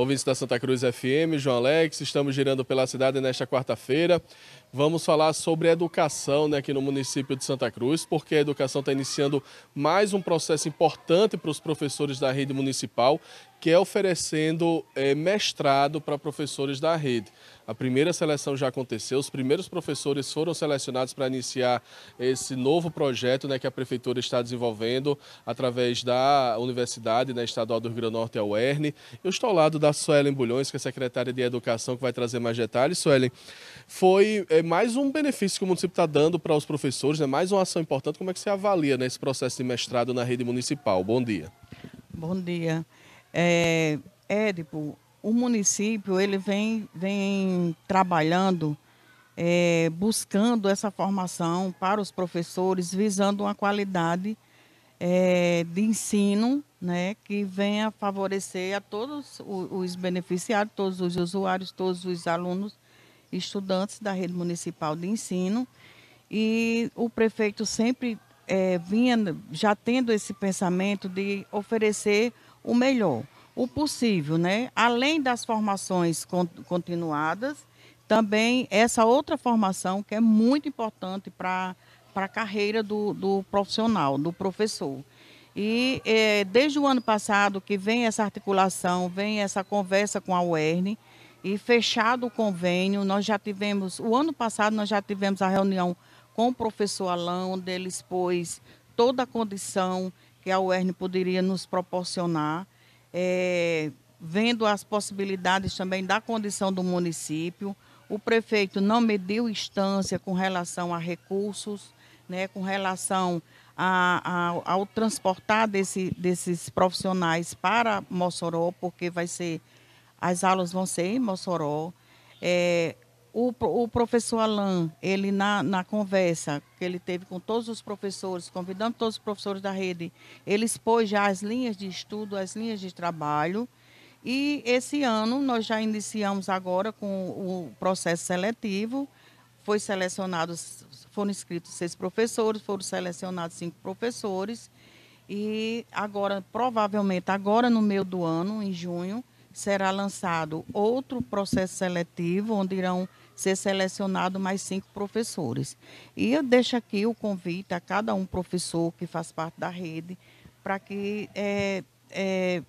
ouvintes da Santa Cruz FM, João Alex, estamos girando pela cidade nesta quarta-feira. Vamos falar sobre educação né, aqui no município de Santa Cruz, porque a educação está iniciando mais um processo importante para os professores da rede municipal, que é oferecendo é, mestrado para professores da rede. A primeira seleção já aconteceu, os primeiros professores foram selecionados para iniciar esse novo projeto né, que a Prefeitura está desenvolvendo através da Universidade né, Estadual do Rio Grande do Norte, a UERN. Eu estou ao lado da da Suelen Bulhões, que é secretária de Educação, que vai trazer mais detalhes. Suelen, foi é, mais um benefício que o município está dando para os professores, né? mais uma ação importante. Como é que você avalia né, esse processo de mestrado na rede municipal? Bom dia. Bom dia. É, Édipo, o município ele vem, vem trabalhando, é, buscando essa formação para os professores, visando uma qualidade é, de ensino né, que venha favorecer a todos os beneficiários, todos os usuários, todos os alunos, estudantes da rede municipal de ensino. E o prefeito sempre é, vinha já tendo esse pensamento de oferecer o melhor, o possível, né? Além das formações continuadas, também essa outra formação que é muito importante para a carreira do, do profissional, do professor. E é, desde o ano passado que vem essa articulação, vem essa conversa com a UERN e fechado o convênio, nós já tivemos, o ano passado nós já tivemos a reunião com o professor Alão onde ele expôs toda a condição que a UERN poderia nos proporcionar, é, vendo as possibilidades também da condição do município. O prefeito não mediu instância com relação a recursos, né, com relação a, a, ao transportar desse, desses profissionais para Mossoró, porque vai ser as aulas vão ser em Mossoró. É, o, o, professor Alain, ele na, na conversa que ele teve com todos os professores, convidando todos os professores da rede, ele expôs já as linhas de estudo, as linhas de trabalho. E esse ano nós já iniciamos agora com o processo seletivo foi selecionados, foram inscritos seis professores, foram selecionados cinco professores. E agora, provavelmente, agora no meio do ano, em junho, será lançado outro processo seletivo, onde irão ser selecionados mais cinco professores. E eu deixo aqui o convite a cada um professor que faz parte da rede para que é, é,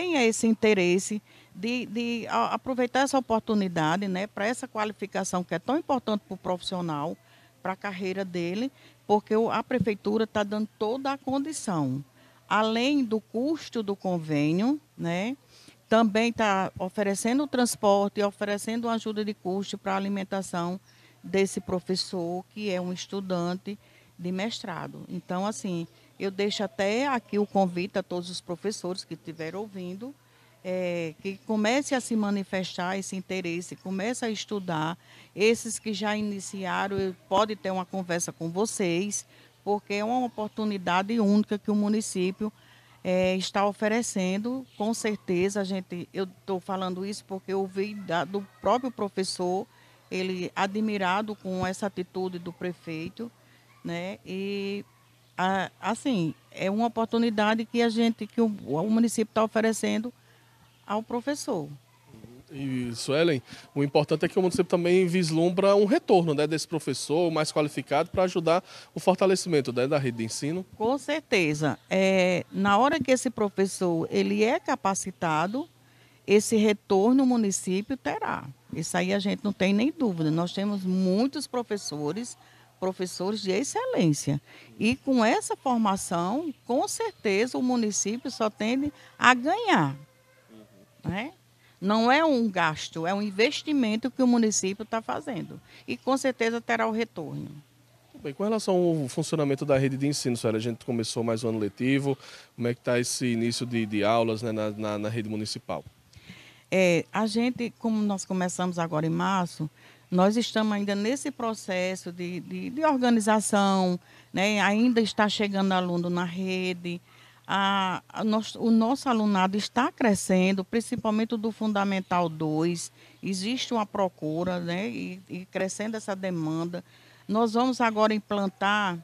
tenha esse interesse de, de aproveitar essa oportunidade né, para essa qualificação que é tão importante para o profissional, para a carreira dele, porque a prefeitura está dando toda a condição. Além do custo do convênio, né, também está oferecendo transporte, oferecendo ajuda de custo para a alimentação desse professor, que é um estudante de mestrado. Então, assim, eu deixo até aqui o convite a todos os professores que estiveram ouvindo, é, que comece a se manifestar esse interesse, comece a estudar. Esses que já iniciaram, pode ter uma conversa com vocês, porque é uma oportunidade única que o município é, está oferecendo. Com certeza, a gente, eu estou falando isso porque eu da, do próprio professor, ele admirado com essa atitude do prefeito, né? E assim, é uma oportunidade que a gente, que o, o município está oferecendo ao professor. E Suelen, o importante é que o município também vislumbra um retorno né, desse professor mais qualificado para ajudar o fortalecimento né, da rede de ensino. Com certeza. É, na hora que esse professor ele é capacitado, esse retorno o município terá. Isso aí a gente não tem nem dúvida. Nós temos muitos professores professores de excelência. E com essa formação, com certeza o município só tende a ganhar. Uhum. Né? Não é um gasto, é um investimento que o município está fazendo. E com certeza terá o retorno. Bem, com relação ao funcionamento da rede de ensino, senhora, a gente começou mais um ano letivo. Como é que está esse início de, de aulas né, na, na, na rede municipal? É, a gente, como nós começamos agora em março, nós estamos ainda nesse processo de, de, de organização, né? ainda está chegando aluno na rede. A, a o nosso alunado está crescendo, principalmente do Fundamental 2. Existe uma procura né? e, e crescendo essa demanda. Nós vamos agora implantar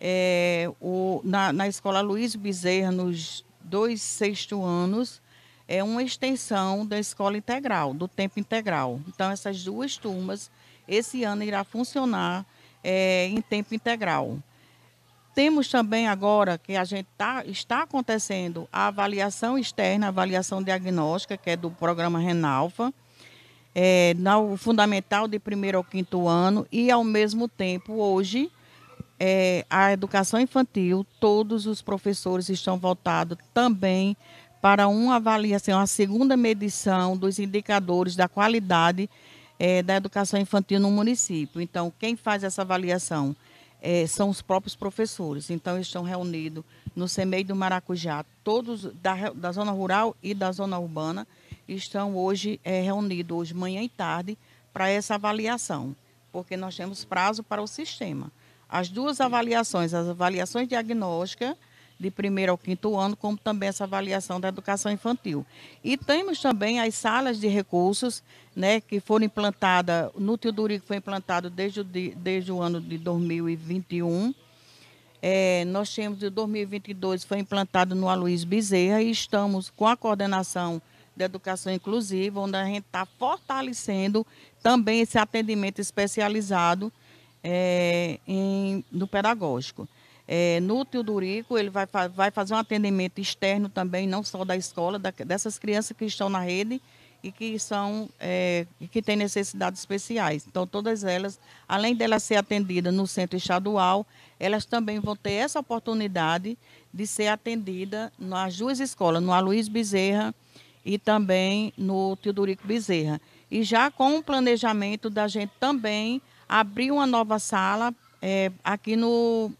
é, o, na, na escola Luiz Bezerra, nos dois sexto anos, é uma extensão da escola integral, do tempo integral. Então, essas duas turmas, esse ano, irá funcionar é, em tempo integral. Temos também agora que a gente tá, está acontecendo a avaliação externa, a avaliação diagnóstica, que é do programa Renalfa, é, no fundamental de primeiro ao quinto ano, e ao mesmo tempo, hoje, é, a educação infantil, todos os professores estão voltados também para uma avaliação, uma segunda medição dos indicadores da qualidade é, da educação infantil no município. Então, quem faz essa avaliação é, são os próprios professores. Então, estão reunidos no CEMEI do Maracujá, todos da, da zona rural e da zona urbana, estão hoje é, reunidos, hoje, manhã e tarde, para essa avaliação, porque nós temos prazo para o sistema. As duas avaliações, as avaliações diagnósticas de primeiro ao quinto ano, como também essa avaliação da educação infantil. E temos também as salas de recursos, né, que foram implantadas, no Teodorico foi implantado desde, desde o ano de 2021. É, nós temos, de 2022, foi implantado no Aluís Bezerra e estamos com a coordenação da educação inclusiva, onde a gente está fortalecendo também esse atendimento especializado é, em, no pedagógico é, no Tio Durico, ele vai, vai fazer um atendimento externo também, não só da escola, da, dessas crianças que estão na rede e que são é, que têm necessidades especiais. Então, todas elas, além dela ser atendidas no centro estadual, elas também vão ter essa oportunidade de ser atendida nas duas escolas, no Aloysio Bezerra e também no Teodorico Bezerra. E já com o planejamento da gente também abrir uma nova sala é, aqui no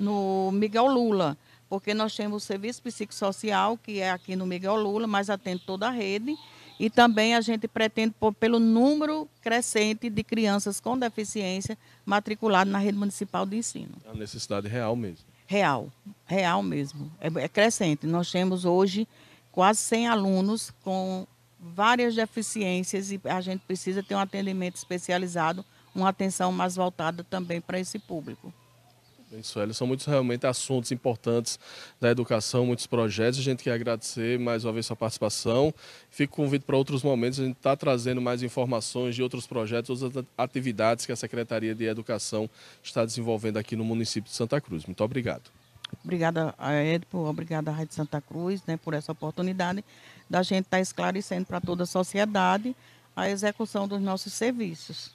no Miguel Lula, porque nós temos o serviço psicossocial, que é aqui no Miguel Lula, mas atende toda a rede. E também a gente pretende, por, pelo número crescente de crianças com deficiência matriculadas na rede municipal de ensino. É a necessidade real mesmo. Real, real mesmo. É, é crescente. Nós temos hoje quase 100 alunos com várias deficiências e a gente precisa ter um atendimento especializado, uma atenção mais voltada também para esse público. Bem, são muitos realmente assuntos importantes da educação, muitos projetos. A gente quer agradecer mais uma vez sua participação. Fico convido para outros momentos, a gente está trazendo mais informações de outros projetos, outras atividades que a Secretaria de Educação está desenvolvendo aqui no município de Santa Cruz. Muito obrigado. Obrigada a eh, Edpo, obrigada à Rádio Santa Cruz né, por essa oportunidade da gente estar tá esclarecendo para toda a sociedade a execução dos nossos serviços.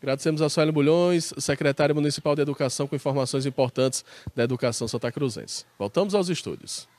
Agradecemos a Sueli Bulhões, secretária municipal de Educação, com informações importantes da educação santa cruzense. Voltamos aos estúdios.